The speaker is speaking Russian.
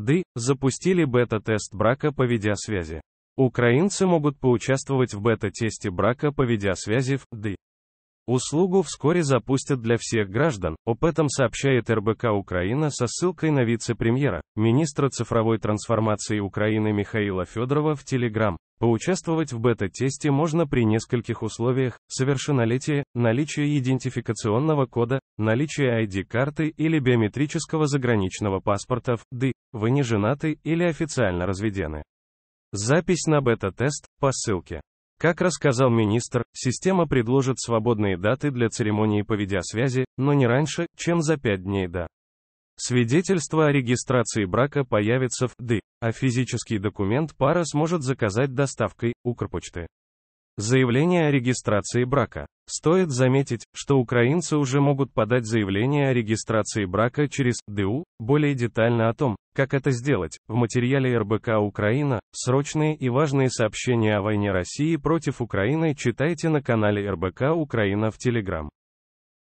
ды, запустили бета-тест брака по видеосвязи. Украинцы могут поучаствовать в бета-тесте брака по видеосвязи в ды. Услугу вскоре запустят для всех граждан, об этом сообщает РБК Украина со ссылкой на вице-премьера, министра цифровой трансформации Украины Михаила Федорова в Телеграм. Поучаствовать в бета-тесте можно при нескольких условиях – совершеннолетие, наличие идентификационного кода, наличие ID-карты или биометрического заграничного паспорта в д. Вы не женаты или официально разведены. Запись на бета-тест по ссылке. Как рассказал министр, система предложит свободные даты для церемонии по видеосвязи, но не раньше, чем за 5 дней до. Свидетельство о регистрации брака появится в д. а физический документ пара сможет заказать доставкой Укрпочты. Заявление о регистрации брака. Стоит заметить, что украинцы уже могут подать заявление о регистрации брака через ДУ. Более детально о том, как это сделать, в материале РБК «Украина» срочные и важные сообщения о войне России против Украины читайте на канале РБК «Украина» в Телеграм.